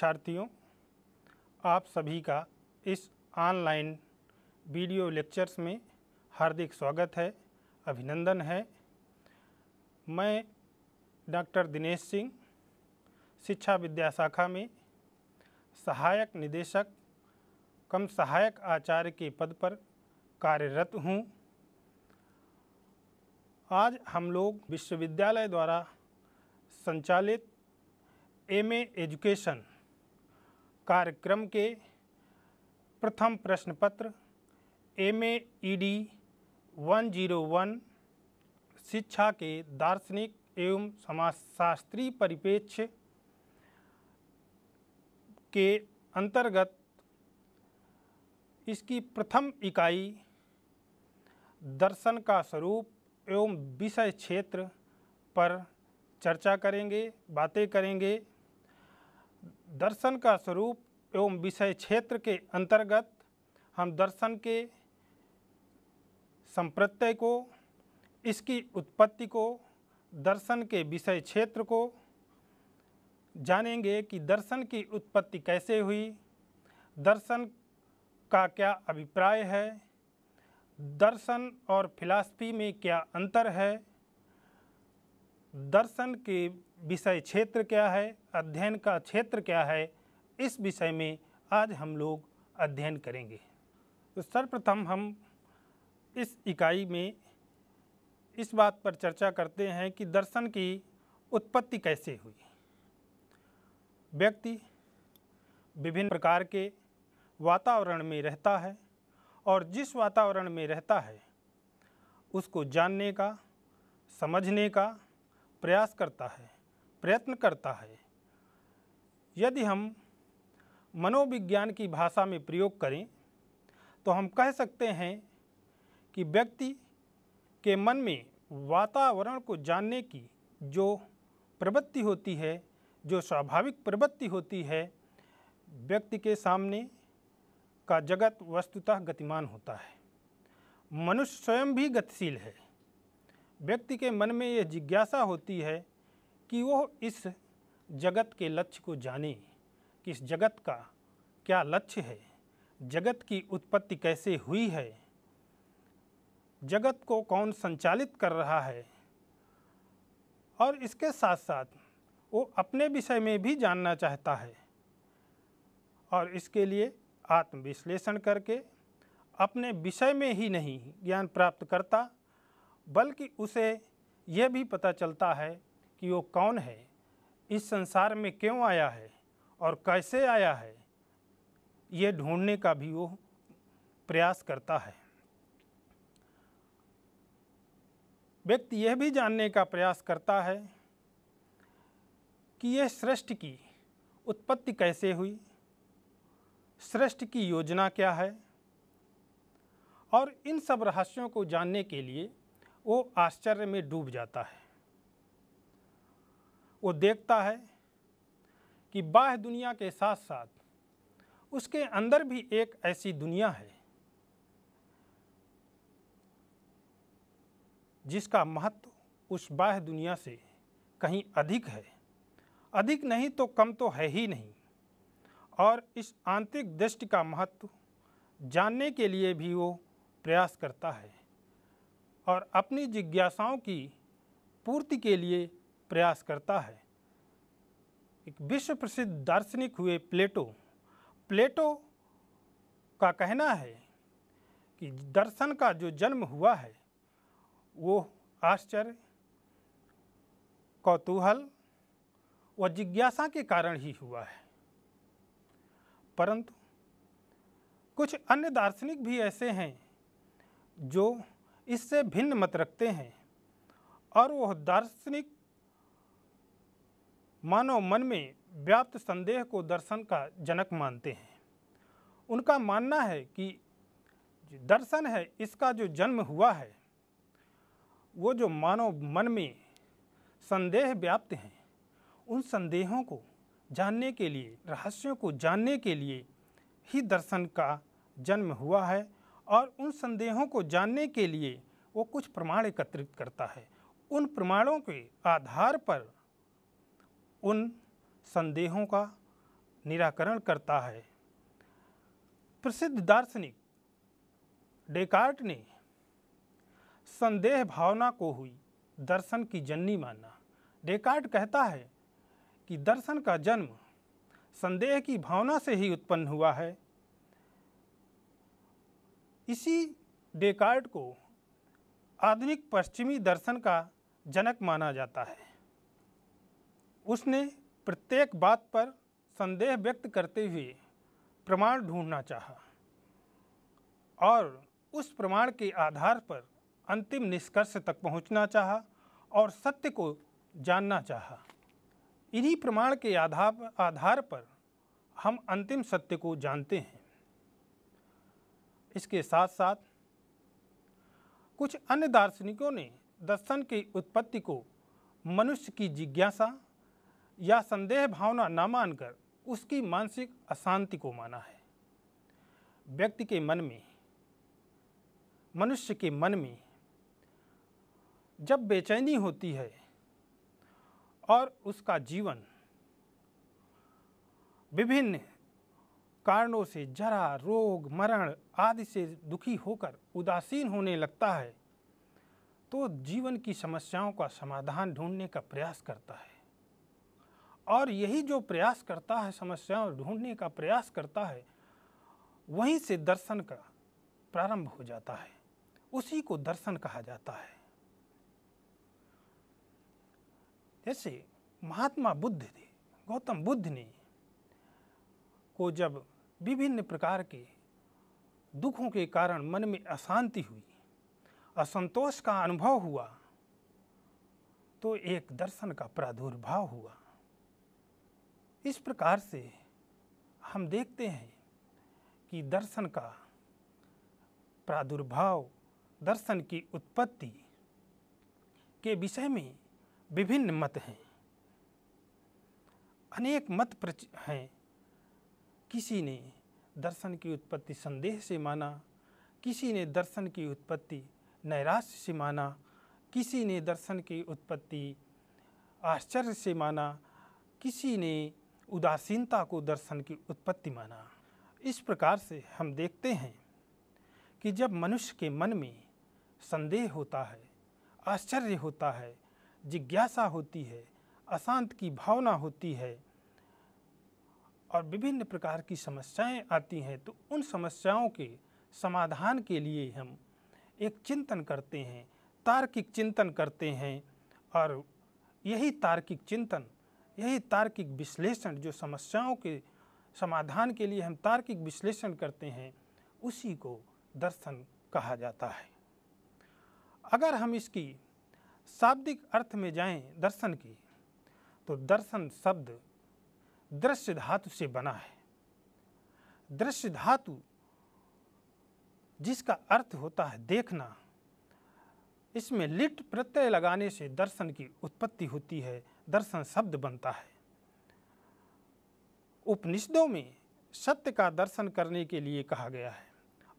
शिक्षार्थियों आप सभी का इस ऑनलाइन वीडियो लेक्चर्स में हार्दिक स्वागत है अभिनंदन है मैं डॉक्टर दिनेश सिंह शिक्षा विद्या शाखा में सहायक निदेशक कम सहायक आचार्य के पद पर कार्यरत हूँ आज हम लोग विश्वविद्यालय द्वारा संचालित एम एजुकेशन कार्यक्रम के प्रथम प्रश्न पत्र M A E D one zero one शिक्षा के दार्शनिक एवं समाजशास्त्री परिपेक्ष के अंतर्गत इसकी प्रथम इकाई दर्शन का स्वरूप एवं विषय क्षेत्र पर चर्चा करेंगे बातें करेंगे दर्शन का स्वरूप एवं विषय क्षेत्र के अंतर्गत हम दर्शन के संप्रत्यय को इसकी उत्पत्ति को दर्शन के विषय क्षेत्र को जानेंगे कि दर्शन की उत्पत्ति कैसे हुई दर्शन का क्या अभिप्राय है दर्शन और फिलासफी में क्या अंतर है दर्शन के विषय क्षेत्र क्या है अध्ययन का क्षेत्र क्या है इस विषय में आज हम लोग अध्ययन करेंगे तो सर्वप्रथम हम इस इकाई में इस बात पर चर्चा करते हैं कि दर्शन की उत्पत्ति कैसे हुई व्यक्ति विभिन्न प्रकार के वातावरण में रहता है और जिस वातावरण में रहता है उसको जानने का समझने का प्रयास करता है प्रयत्न करता है यदि हम मनोविज्ञान की भाषा में प्रयोग करें तो हम कह सकते हैं कि व्यक्ति के मन में वातावरण को जानने की जो प्रवृत्ति होती है जो स्वाभाविक प्रवृत्ति होती है व्यक्ति के सामने का जगत वस्तुतः गतिमान होता है मनुष्य स्वयं भी गतिशील है व्यक्ति के मन में यह जिज्ञासा होती है कि वह इस जगत के लक्ष्य को जाने कि इस जगत का क्या लक्ष्य है जगत की उत्पत्ति कैसे हुई है जगत को कौन संचालित कर रहा है और इसके साथ साथ वो अपने विषय में भी जानना चाहता है और इसके लिए आत्मविश्लेषण करके अपने विषय में ही नहीं ज्ञान प्राप्त करता बल्कि उसे यह भी पता चलता है कि वो कौन है इस संसार में क्यों आया है और कैसे आया है ये ढूंढने का भी वो प्रयास करता है व्यक्ति यह भी जानने का प्रयास करता है कि यह सृष्टि की उत्पत्ति कैसे हुई सृष्टि की योजना क्या है और इन सब रहस्यों को जानने के लिए वो आश्चर्य में डूब जाता है वो देखता है कि बाह्य दुनिया के साथ साथ उसके अंदर भी एक ऐसी दुनिया है जिसका महत्व उस बाह्य दुनिया से कहीं अधिक है अधिक नहीं तो कम तो है ही नहीं और इस आंतरिक दृष्टि का महत्व जानने के लिए भी वो प्रयास करता है और अपनी जिज्ञासाओं की पूर्ति के लिए प्रयास करता है एक विश्व प्रसिद्ध दार्शनिक हुए प्लेटो प्लेटो का कहना है कि दर्शन का जो जन्म हुआ है वो आश्चर्य कौतूहल व जिज्ञासा के कारण ही हुआ है परंतु कुछ अन्य दार्शनिक भी ऐसे हैं जो इससे भिन्न मत रखते हैं और वह दार्शनिक मानव मन में व्याप्त संदेह को दर्शन का जनक मानते हैं उनका मानना है कि दर्शन है इसका जो जन्म हुआ है वो जो मानव मन में संदेह व्याप्त हैं उन संदेहों को जानने के लिए रहस्यों को जानने के लिए ही दर्शन का जन्म हुआ है और उन संदेहों को जानने के लिए वो कुछ प्रमाण एकत्रित करता है उन प्रमाणों के आधार पर उन संदेहों का निराकरण करता है प्रसिद्ध दार्शनिक डेकार्ट ने संदेह भावना को हुई दर्शन की जननी माना डेकार्ट कहता है कि दर्शन का जन्म संदेह की भावना से ही उत्पन्न हुआ है इसी डेकार्ट को आधुनिक पश्चिमी दर्शन का जनक माना जाता है उसने प्रत्येक बात पर संदेह व्यक्त करते हुए प्रमाण ढूंढना चाहा और उस प्रमाण के आधार पर अंतिम निष्कर्ष तक पहुंचना चाहा और सत्य को जानना चाहा इन्हीं प्रमाण के आधार आधार पर हम अंतिम सत्य को जानते हैं इसके साथ साथ कुछ अन्य दार्शनिकों ने दर्शन की उत्पत्ति को मनुष्य की जिज्ञासा या संदेह भावना न मानकर उसकी मानसिक अशांति को माना है व्यक्ति के मन में मनुष्य के मन में जब बेचैनी होती है और उसका जीवन विभिन्न कारणों से जरा रोग मरण आदि से दुखी होकर उदासीन होने लगता है तो जीवन की समस्याओं का समाधान ढूंढने का प्रयास करता है और यही जो प्रयास करता है समस्याओं ढूंढने का प्रयास करता है वहीं से दर्शन का प्रारंभ हो जाता है उसी को दर्शन कहा जाता है जैसे महात्मा बुद्ध थे गौतम बुद्ध ने को जब विभिन्न प्रकार के दुखों के कारण मन में अशांति हुई असंतोष का अनुभव हुआ तो एक दर्शन का प्रादुर्भाव हुआ इस प्रकार से हम देखते हैं कि दर्शन का प्रादुर्भाव दर्शन की उत्पत्ति के विषय में विभिन्न मत हैं अनेक मत प्रच हैं किसी ने दर्शन की उत्पत्ति संदेह से माना किसी ने दर्शन की उत्पत्ति नैराश्य से माना किसी ने दर्शन की उत्पत्ति आश्चर्य से माना किसी ने उदासीनता को दर्शन की उत्पत्ति माना इस प्रकार से हम देखते हैं कि जब मनुष्य के मन में संदेह होता है आश्चर्य होता है जिज्ञासा होती है अशांत की भावना होती है और विभिन्न प्रकार की समस्याएं आती हैं तो उन समस्याओं के समाधान के लिए हम एक चिंतन करते हैं तार्किक चिंतन करते हैं और यही तार्किक चिंतन यही तार्किक विश्लेषण जो समस्याओं के समाधान के लिए हम तार्किक विश्लेषण करते हैं उसी को दर्शन कहा जाता है अगर हम इसकी शाब्दिक अर्थ में जाएं दर्शन की तो दर्शन शब्द दृश्य धातु से बना है दृश्य धातु जिसका अर्थ होता है देखना इसमें लिट प्रत्यय लगाने से दर्शन की उत्पत्ति होती है दर्शन शब्द बनता है उपनिषदों में सत्य का दर्शन करने के लिए कहा गया है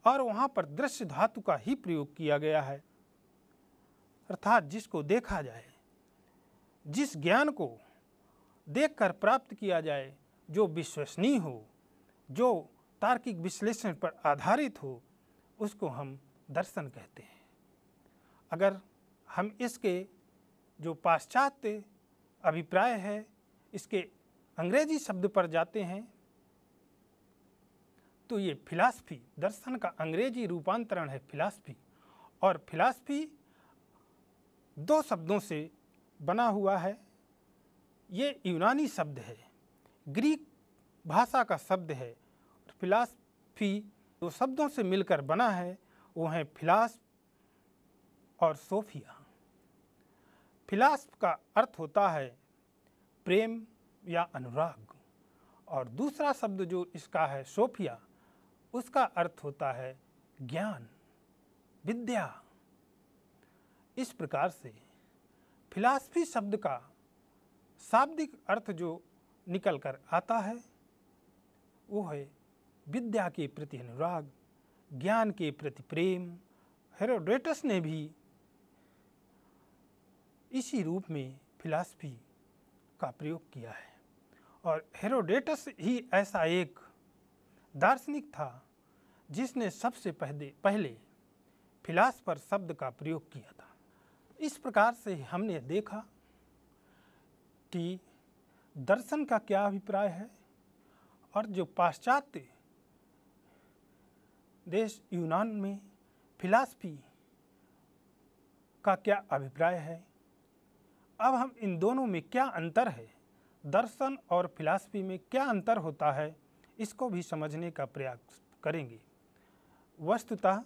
और वहाँ पर दृश्य धातु का ही प्रयोग किया गया है अर्थात जिसको देखा जाए जिस ज्ञान को देखकर प्राप्त किया जाए जो विश्वसनीय हो जो तार्किक विश्लेषण पर आधारित हो उसको हम दर्शन कहते हैं अगर हम इसके जो पाश्चात्य अभिप्राय है इसके अंग्रेजी शब्द पर जाते हैं तो ये फिलासफी दर्शन का अंग्रेजी रूपांतरण है फिलासफी और फिलासफी दो शब्दों से बना हुआ है ये यूनानी शब्द है ग्रीक भाषा का शब्द है फिलासफी दो शब्दों से मिलकर बना है वो है फिलास और सोफिया फिलासफ का अर्थ होता है प्रेम या अनुराग और दूसरा शब्द जो इसका है सोफिया उसका अर्थ होता है ज्ञान विद्या इस प्रकार से फिलासफी शब्द का शाब्दिक अर्थ जो निकल कर आता है वो है विद्या के प्रति अनुराग ज्ञान के प्रति प्रेम हेरोडेटस ने भी इसी रूप में फिलासफी का प्रयोग किया है और हेरोडेटस ही ऐसा एक दार्शनिक था जिसने सबसे पहले पहले फिलासफर शब्द का प्रयोग किया था इस प्रकार से हमने देखा कि दर्शन का क्या अभिप्राय है और जो पाश्चात्य देश यूनान में फिलासफी का क्या अभिप्राय है अब हम इन दोनों में क्या अंतर है दर्शन और फिलासफी में क्या अंतर होता है इसको भी समझने का प्रयास करेंगे वस्तुतः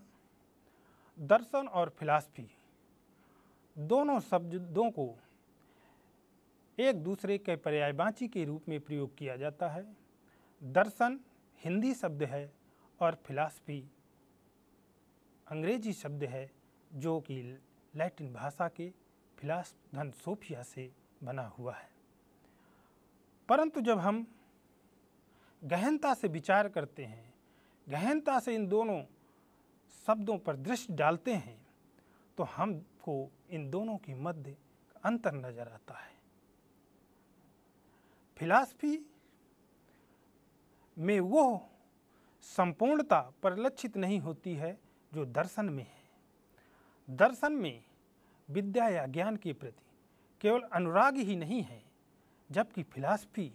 दर्शन और फिलासफी दोनों शब्दों को एक दूसरे के पर्यायवाची के रूप में प्रयोग किया जाता है दर्शन हिंदी शब्द है और फिलासफी अंग्रेजी शब्द है जो कि लैटिन भाषा के फिलास धन सोफिया से बना हुआ है परंतु जब हम गहनता से विचार करते हैं गहनता से इन दोनों शब्दों पर दृष्टि डालते हैं तो हमको इन दोनों के मध्य अंतर नज़र आता है फिलासफी में वो संपूर्णता परिलक्षित नहीं होती है जो दर्शन में है दर्शन में विद्या या ज्ञान के प्रति केवल अनुराग ही नहीं है जबकि फिलासफी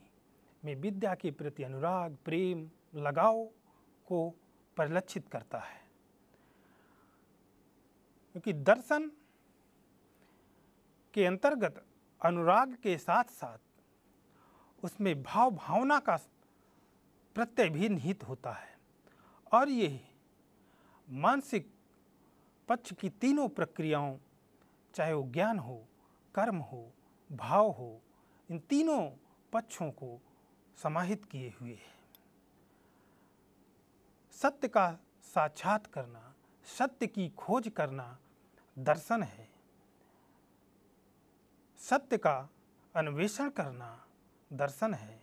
में विद्या के प्रति अनुराग प्रेम लगाव को परिलक्षित करता है क्योंकि दर्शन के अंतर्गत अनुराग के साथ साथ उसमें भाव भावना का प्रत्यय भी निहित होता है और ये मानसिक पक्ष की तीनों प्रक्रियाओं चाहे वो ज्ञान हो कर्म हो भाव हो इन तीनों पक्षों को समाहित किए हुए है सत्य का साक्षात करना सत्य की खोज करना दर्शन है सत्य का अन्वेषण करना दर्शन है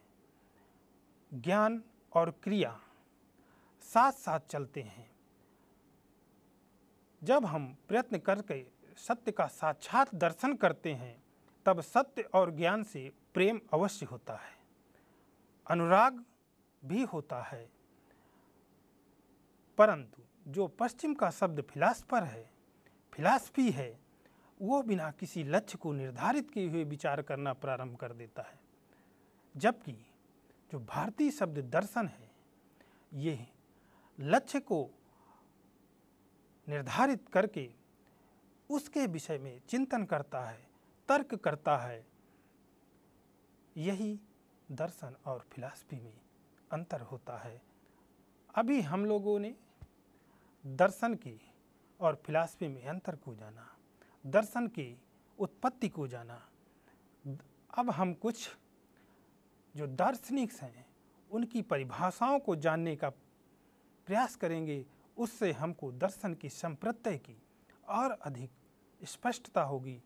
ज्ञान और क्रिया साथ साथ चलते हैं जब हम प्रयत्न करके सत्य का साक्षात दर्शन करते हैं तब सत्य और ज्ञान से प्रेम अवश्य होता है अनुराग भी होता है परंतु जो पश्चिम का शब्द फिलासफर है फिलासफी है वो बिना किसी लक्ष्य को निर्धारित किए हुए विचार करना प्रारंभ कर देता है जबकि जो भारतीय शब्द दर्शन है ये लक्ष्य को निर्धारित करके उसके विषय में चिंतन करता है तर्क करता है यही दर्शन और फिलासफी में अंतर होता है अभी हम लोगों ने दर्शन की और फिलासफी में अंतर को जाना दर्शन की उत्पत्ति को जाना अब हम कुछ जो दार्शनिक्स हैं उनकी परिभाषाओं को जानने का प्रयास करेंगे उससे हमको दर्शन की संप्रत्यय की और अधिक स्पष्टता होगी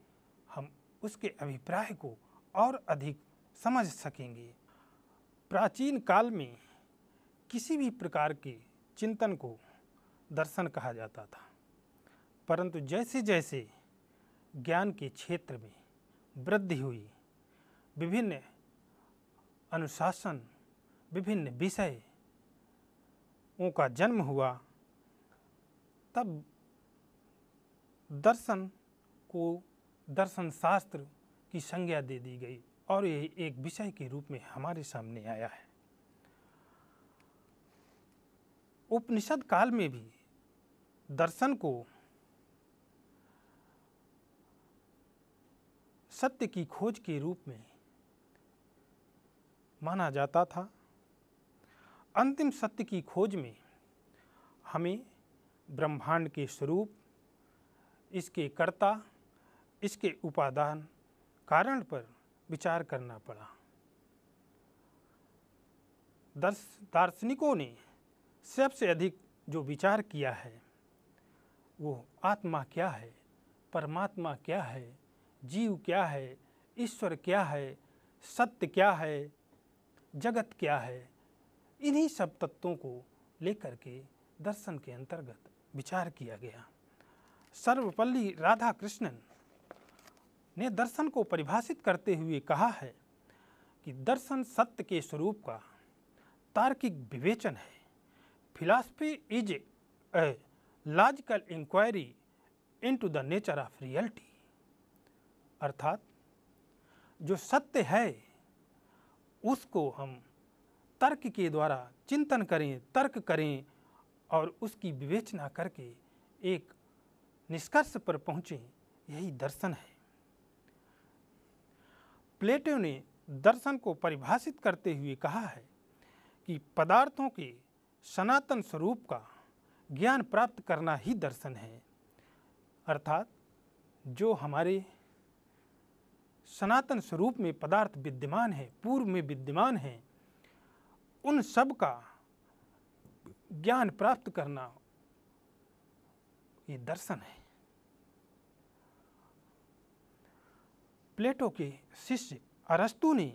हम उसके अभिप्राय को और अधिक समझ सकेंगे प्राचीन काल में किसी भी प्रकार के चिंतन को दर्शन कहा जाता था परंतु जैसे जैसे ज्ञान के क्षेत्र में वृद्धि हुई विभिन्न अनुशासन विभिन्न विषयों का जन्म हुआ तब दर्शन को दर्शन शास्त्र की संज्ञा दे दी गई और ये एक विषय के रूप में हमारे सामने आया है उपनिषद काल में भी दर्शन को सत्य की खोज के रूप में माना जाता था अंतिम सत्य की खोज में हमें ब्रह्मांड के स्वरूप इसके कर्ता इसके उपादान कारण पर विचार करना पड़ा दर्श दार्शनिकों ने सबसे अधिक जो विचार किया है वो आत्मा क्या है परमात्मा क्या है जीव क्या है ईश्वर क्या है सत्य क्या है जगत क्या है इन्हीं सब तत्वों को लेकर के दर्शन के अंतर्गत विचार किया गया सर्वपल्ली राधा कृष्णन ने दर्शन को परिभाषित करते हुए कहा है कि दर्शन सत्य के स्वरूप का तार्किक विवेचन है philosophy is a logical inquiry into the nature of reality अर्थात जो सत्य है उसको हम तर्क के द्वारा चिंतन करें तर्क करें और उसकी विवेचना करके एक निष्कर्ष पर पहुँचें यही दर्शन है प्लेटो ने दर्शन को परिभाषित करते हुए कहा है कि पदार्थों के सनातन स्वरूप का ज्ञान प्राप्त करना ही दर्शन है अर्थात जो हमारे सनातन स्वरूप में पदार्थ विद्यमान है पूर्व में विद्यमान है उन सब का ज्ञान प्राप्त करना ये दर्शन है प्लेटो के शिष्य अरस्तु ने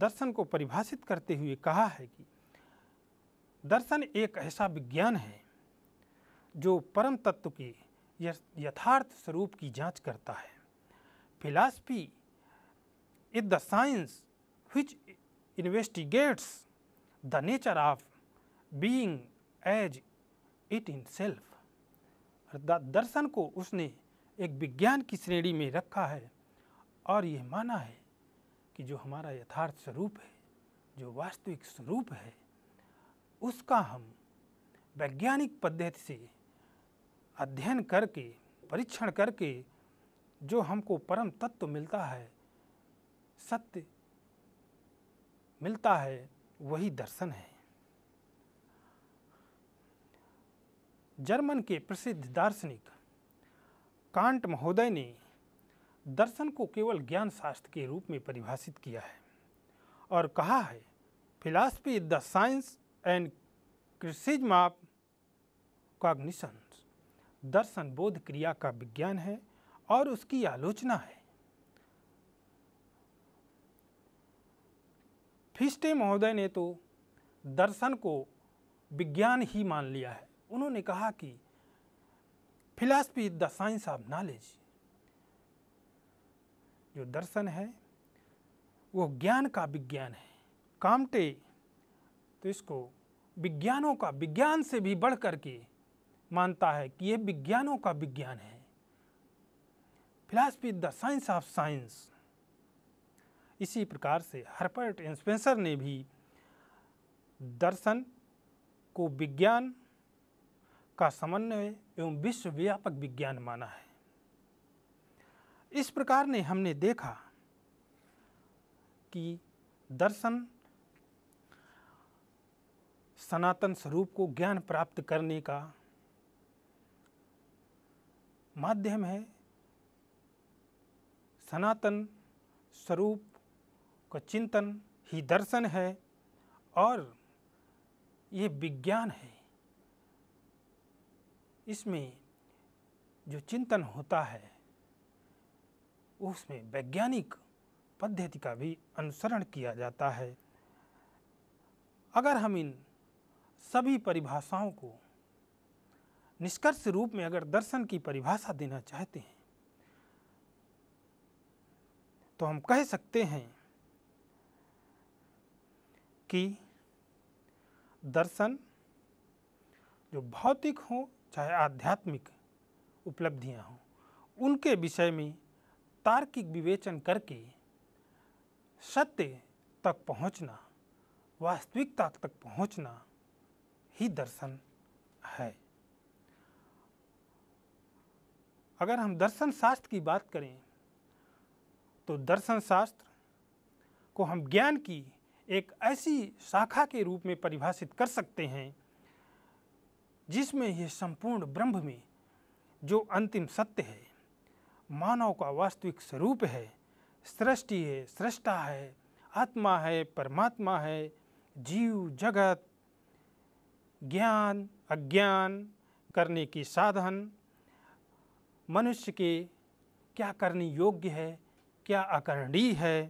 दर्शन को परिभाषित करते हुए कहा है कि दर्शन एक ऐसा विज्ञान है जो परम तत्व के यथार्थ स्वरूप की जांच करता है philosophy is the science which investigates the nature of being as it in self दर्शन को उसने एक विज्ञान की श्रेणी में रखा है और यह माना है कि जो हमारा यथार्थ स्वरूप है जो वास्तविक स्वरूप है उसका हम वैज्ञानिक पद्धति से अध्ययन करके परीक्षण करके जो हमको परम तत्व मिलता है सत्य मिलता है वही दर्शन है जर्मन के प्रसिद्ध दार्शनिक कांट महोदय ने दर्शन को केवल ज्ञान शास्त्र के रूप में परिभाषित किया है और कहा है philosophy is the science and criticism of cognition दर्शन बोध क्रिया का विज्ञान है और उसकी आलोचना है फिस्टे महोदय ने तो दर्शन को विज्ञान ही मान लिया है उन्होंने कहा कि philosophy is the science of knowledge जो दर्शन है वो ज्ञान का विज्ञान है कामटे तो इसको विज्ञानों का विज्ञान से भी बढ़ करके मानता है कि ये विज्ञानों का विज्ञान है philosophy the science of science इसी प्रकार से हर्पर्ट एंड स्पेंसर ने भी दर्शन को विज्ञान का समन्वय एवं विश्वव्यापक विज्ञान माना है इस प्रकार ने हमने देखा कि दर्शन सनातन स्वरूप को ज्ञान प्राप्त करने का माध्यम है सनातन स्वरूप का चिंतन ही दर्शन है और ये विज्ञान है इसमें जो चिंतन होता है उसमें वैज्ञानिक पद्धति का भी अनुसरण किया जाता है अगर हम इन सभी परिभाषाओं को निष्कर्ष रूप में अगर दर्शन की परिभाषा देना चाहते हैं तो हम कह सकते हैं कि दर्शन जो भौतिक हो चाहे आध्यात्मिक उपलब्धियां हों उनके विषय में तार्किक विवेचन करके सत्य तक पहुंचना वास्तविकता तक पहुंचना ही दर्शन है अगर हम दर्शन शास्त्र की बात करें तो दर्शन शास्त्र को हम ज्ञान की एक ऐसी शाखा के रूप में परिभाषित कर सकते हैं जिसमें यह संपूर्ण ब्रह्म में जो अंतिम सत्य है मानव का वास्तविक स्वरूप है सृष्टि है सृष्टा है आत्मा है परमात्मा है जीव जगत ज्ञान अज्ञान करने की साधन मनुष्य के क्या करने योग्य है क्या अकरणीय है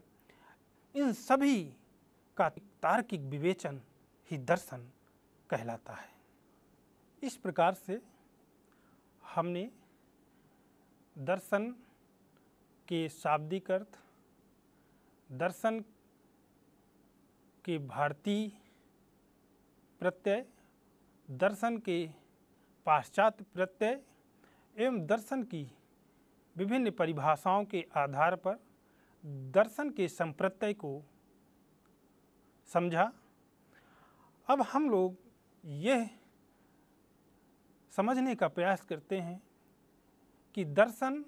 इन सभी का तार्किक विवेचन ही दर्शन कहलाता है इस प्रकार से हमने दर्शन के शाब्दिक अर्थ दर्शन के भारतीय प्रत्यय दर्शन के पाश्चात्य प्रत्यय एवं दर्शन की विभिन्न परिभाषाओं के आधार पर दर्शन के संप्रत्यय को समझा अब हम लोग यह समझने का प्रयास करते हैं कि दर्शन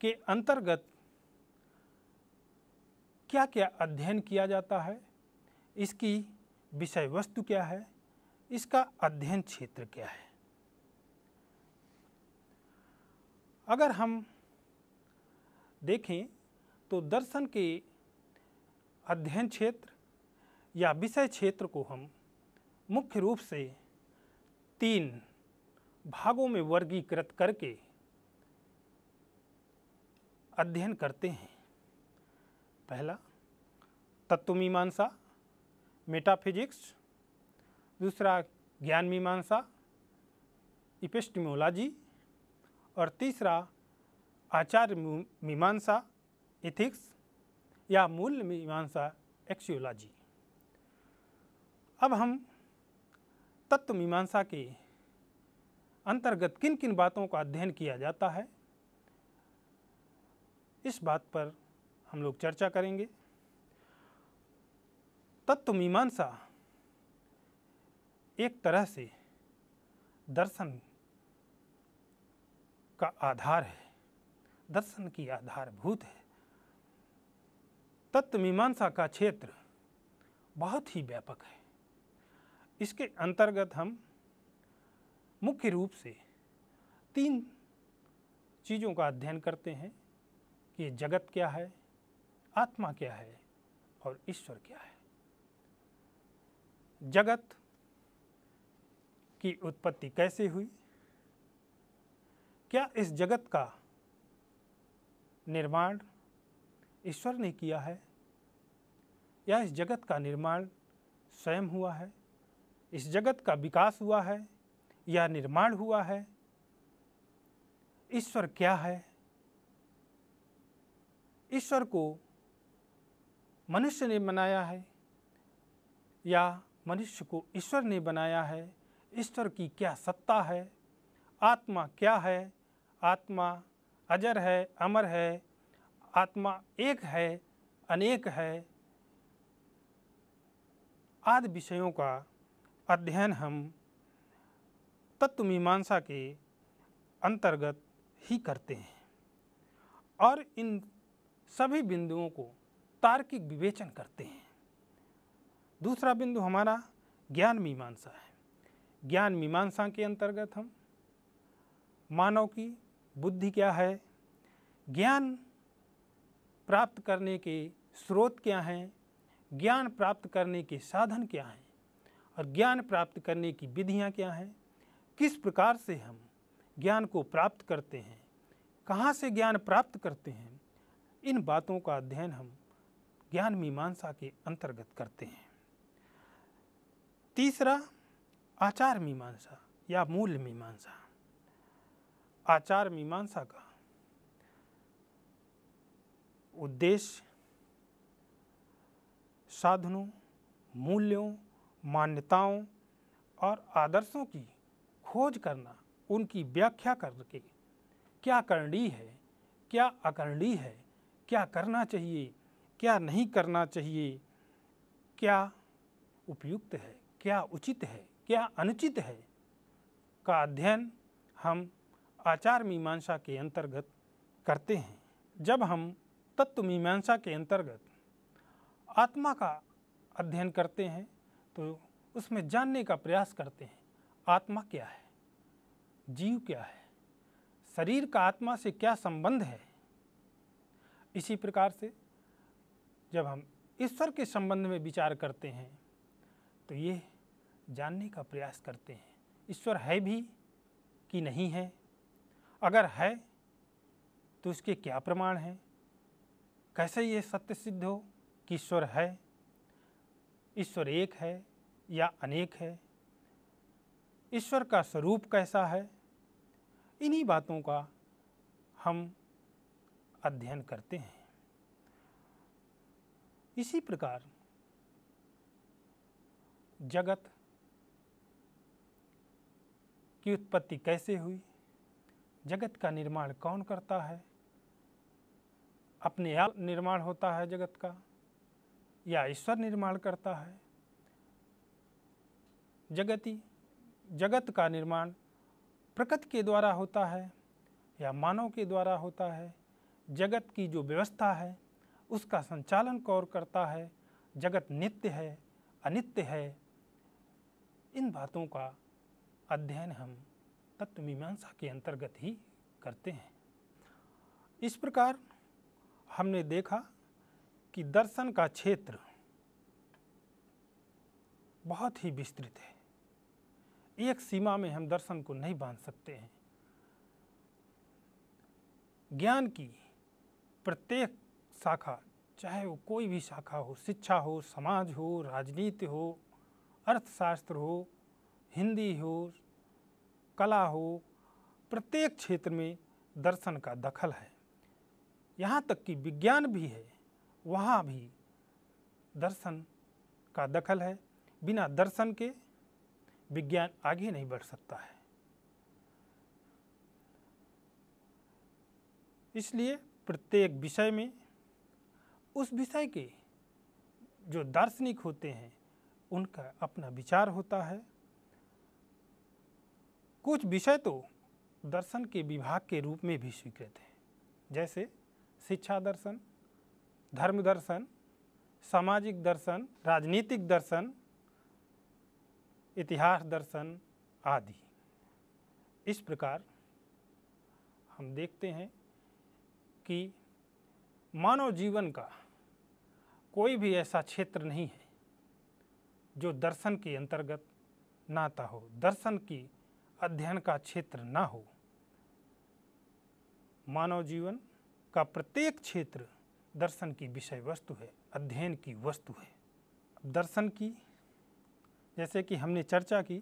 के अंतर्गत क्या क्या अध्ययन किया जाता है इसकी विषय वस्तु क्या है इसका अध्ययन क्षेत्र क्या है अगर हम देखें तो दर्शन के अध्ययन क्षेत्र या विषय क्षेत्र को हम मुख्य रूप से तीन भागों में वर्गीकृत करके अध्ययन करते हैं पहला तत्व मीमांसा मेटाफिजिक्स दूसरा ज्ञान मीमांसा इपेस्टमोलॉजी और तीसरा आचार्य मीमांसा इथिक्स या मूल मीमांसा एक्सियोलॉजी अब हम तत्व मीमांसा के अंतर्गत किन किन बातों का अध्ययन किया जाता है इस बात पर हम लोग चर्चा करेंगे तत्व मीमांसा एक तरह से दर्शन का आधार है दर्शन की आधारभूत है तत्व मीमांसा का क्षेत्र बहुत ही व्यापक है इसके अंतर्गत हम मुख्य रूप से तीन चीज़ों का अध्ययन करते हैं कि जगत क्या है आत्मा क्या है और ईश्वर क्या है जगत की उत्पत्ति कैसे हुई क्या इस जगत का निर्माण ईश्वर ने किया है या इस जगत का निर्माण स्वयं हुआ है इस जगत का विकास हुआ है या निर्माण हुआ है ईश्वर क्या है ईश्वर को मनुष्य ने बनाया है या मनुष्य को ईश्वर ने बनाया है ईश्वर की क्या सत्ता है आत्मा क्या है आत्मा अजर है अमर है आत्मा एक है अनेक है आदि विषयों का अध्ययन हम तत्व मीमांसा के अंतर्गत ही करते हैं और इन सभी बिंदुओं को तार्किक विवेचन करते हैं दूसरा बिंदु हमारा ज्ञान मीमांसा है ज्ञान मीमांसा के अंतर्गत हम मानव की बुद्धि क्या है ज्ञान प्राप्त करने के स्रोत क्या हैं ज्ञान प्राप्त करने के साधन क्या हैं और ज्ञान प्राप्त करने की विधियाँ क्या हैं किस प्रकार से हम ज्ञान को प्राप्त करते हैं कहाँ से ज्ञान प्राप्त करते हैं इन बातों का अध्ययन हम ज्ञान मीमांसा के अंतर्गत करते हैं तीसरा आचार मीमांसा या मूल मीमांसा आचार मीमांसा का उद्देश्य साधनों मूल्यों मान्यताओं और आदर्शों की खोज करना उनकी व्याख्या करके क्या करणी है क्या अकरणी है क्या करना चाहिए क्या नहीं करना चाहिए क्या उपयुक्त है क्या उचित है क्या अनुचित है का अध्ययन हम आचार मीमांसा के अंतर्गत करते हैं जब हम तत्व मीमांसा के अंतर्गत आत्मा का अध्ययन करते हैं तो उसमें जानने का प्रयास करते हैं आत्मा क्या है जीव क्या है शरीर का आत्मा से क्या संबंध है इसी प्रकार से जब हम ईश्वर के संबंध में विचार करते हैं तो ये जानने का प्रयास करते हैं ईश्वर है भी कि नहीं है अगर है तो उसके क्या प्रमाण हैं कैसे ये सत्य सिद्ध हो कि ईश्वर है ईश्वर एक है या अनेक है ईश्वर का स्वरूप कैसा है इन्हीं बातों का हम अध्ययन करते हैं इसी प्रकार जगत की उत्पत्ति कैसे हुई जगत का निर्माण कौन करता है अपने आप निर्माण होता है जगत का या ईश्वर निर्माण करता है जगती जगत का निर्माण प्रकृति के द्वारा होता है या मानव के द्वारा होता है जगत की जो व्यवस्था है उसका संचालन कौर करता है जगत नित्य है अनित्य है इन बातों का अध्ययन हम तत्व मीमांसा के अंतर्गत ही करते हैं इस प्रकार हमने देखा कि दर्शन का क्षेत्र बहुत ही विस्तृत है एक सीमा में हम दर्शन को नहीं बांध सकते हैं ज्ञान की प्रत्येक शाखा चाहे वो कोई भी शाखा हो शिक्षा हो समाज हो राजनीति हो अर्थशास्त्र हो हिंदी हो कला हो प्रत्येक क्षेत्र में दर्शन का दखल है यहाँ तक कि विज्ञान भी है वहाँ भी दर्शन का दखल है बिना दर्शन के विज्ञान आगे नहीं बढ़ सकता है इसलिए प्रत्येक विषय में उस विषय के जो दार्शनिक होते हैं उनका अपना विचार होता है कुछ विषय तो दर्शन के विभाग के रूप में भी स्वीकृत हैं जैसे शिक्षा दर्शन धर्म दर्शन सामाजिक दर्शन राजनीतिक दर्शन इतिहास दर्शन आदि इस प्रकार हम देखते हैं कि मानव जीवन का कोई भी ऐसा क्षेत्र नहीं है जो दर्शन के अंतर्गत ना आता हो दर्शन की अध्ययन का क्षेत्र ना हो मानव जीवन का प्रत्येक क्षेत्र दर्शन की विषय वस्तु है अध्ययन की वस्तु है दर्शन की जैसे कि हमने चर्चा की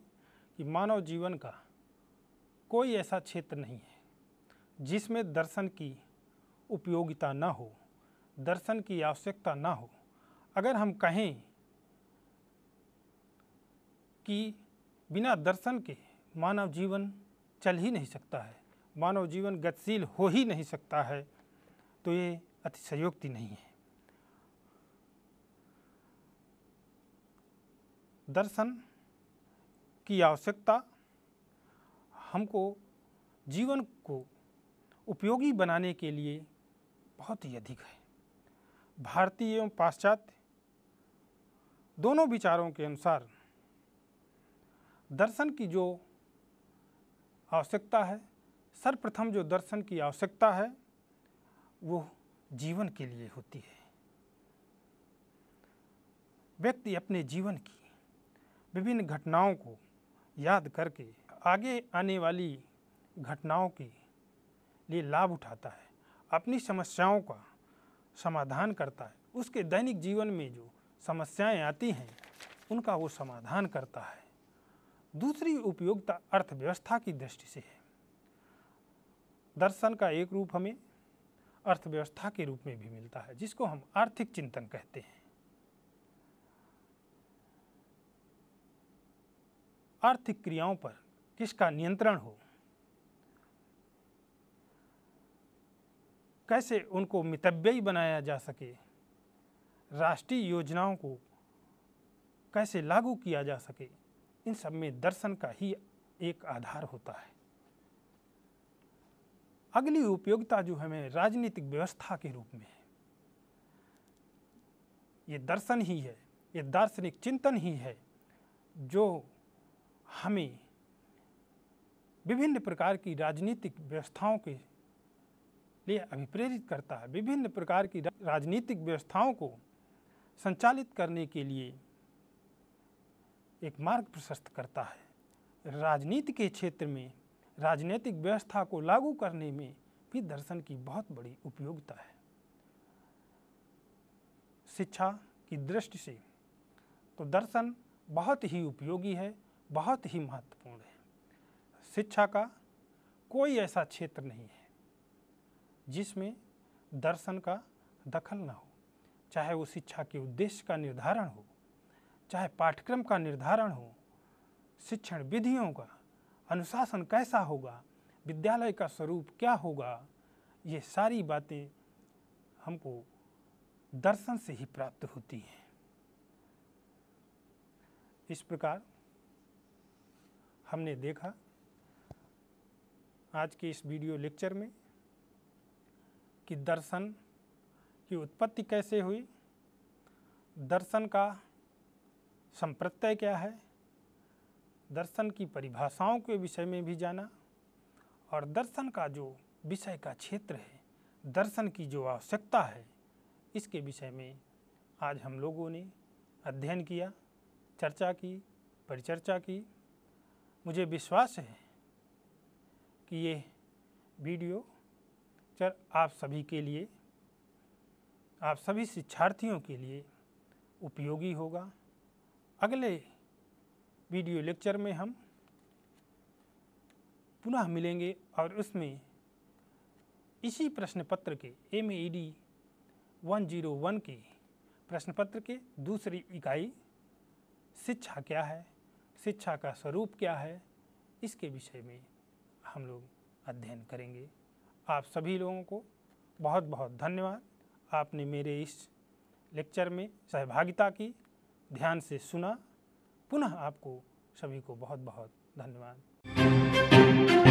कि मानव जीवन का कोई ऐसा क्षेत्र नहीं है जिसमें दर्शन की उपयोगिता ना हो दर्शन की आवश्यकता ना हो अगर हम कहें कि बिना दर्शन के मानव जीवन चल ही नहीं सकता है मानव जीवन गतिशील हो ही नहीं सकता है तो ये अतिशयोक्ति नहीं है दर्शन की आवश्यकता हमको जीवन को उपयोगी बनाने के लिए बहुत ही अधिक है भारतीय एवं पाश्चात्य दोनों विचारों के अनुसार दर्शन की जो आवश्यकता है सर्वप्रथम जो दर्शन की आवश्यकता है वो जीवन के लिए होती है व्यक्ति अपने जीवन की विभिन्न घटनाओं को याद करके आगे आने वाली घटनाओं के लिए लाभ उठाता है अपनी समस्याओं का समाधान करता है उसके दैनिक जीवन में जो समस्याएं आती हैं उनका वो समाधान करता है दूसरी उपयोगिता अर्थव्यवस्था की दृष्टि से है दर्शन का एक रूप हमें अर्थव्यवस्था के रूप में भी मिलता है जिसको हम आर्थिक चिंतन कहते हैं आर्थिक क्रियाओं पर किसका नियंत्रण हो कैसे उनको मितव्ययी बनाया जा सके राष्ट्रीय योजनाओं को कैसे लागू किया जा सके इन सब में दर्शन का ही एक आधार होता है अगली उपयोगिता जो हमें राजनीतिक व्यवस्था के रूप में है ये दर्शन ही है ये दार्शनिक चिंतन ही है जो हमें विभिन्न प्रकार की राजनीतिक व्यवस्थाओं के लिए अभिप्रेरित करता है विभिन्न प्रकार की राजनीतिक व्यवस्थाओं को संचालित करने के लिए एक मार्ग प्रशस्त करता है राजनीति के क्षेत्र में राजनीतिक व्यवस्था को लागू करने में भी दर्शन की बहुत बड़ी उपयोगिता है शिक्षा की दृष्टि से तो दर्शन बहुत ही उपयोगी है बहुत ही महत्वपूर्ण है शिक्षा का कोई ऐसा क्षेत्र नहीं है जिसमें दर्शन का दखल न हो चाहे वो शिक्षा के उद्देश्य का निर्धारण हो चाहे पाठ्यक्रम का निर्धारण हो शिक्षण विधियों का अनुशासन कैसा होगा विद्यालय का स्वरूप क्या होगा ये सारी बातें हमको दर्शन से ही प्राप्त होती हैं इस प्रकार हमने देखा आज के इस वीडियो लेक्चर में कि दर्शन की उत्पत्ति कैसे हुई दर्शन का संप्रत्यय क्या है दर्शन की परिभाषाओं के विषय में भी जाना और दर्शन का जो विषय का क्षेत्र है दर्शन की जो आवश्यकता है इसके विषय में आज हम लोगों ने अध्ययन किया चर्चा की परिचर्चा की मुझे विश्वास है कि ये वीडियो चर आप सभी के लिए आप सभी शिक्षार्थियों के लिए उपयोगी होगा अगले वीडियो लेक्चर में हम पुनः मिलेंगे और उसमें इसी प्रश्न पत्र के M A D one zero one के प्रश्न पत्र के दूसरी इकाई शिक्षा क्या है शिक्षा का स्वरूप क्या है इसके विषय में हम लोग अध्ययन करेंगे आप सभी लोगों को बहुत बहुत धन्यवाद आपने मेरे इस लेक्चर में सहभागिता की ध्यान से सुना पुनः आपको सभी को बहुत बहुत धन्यवाद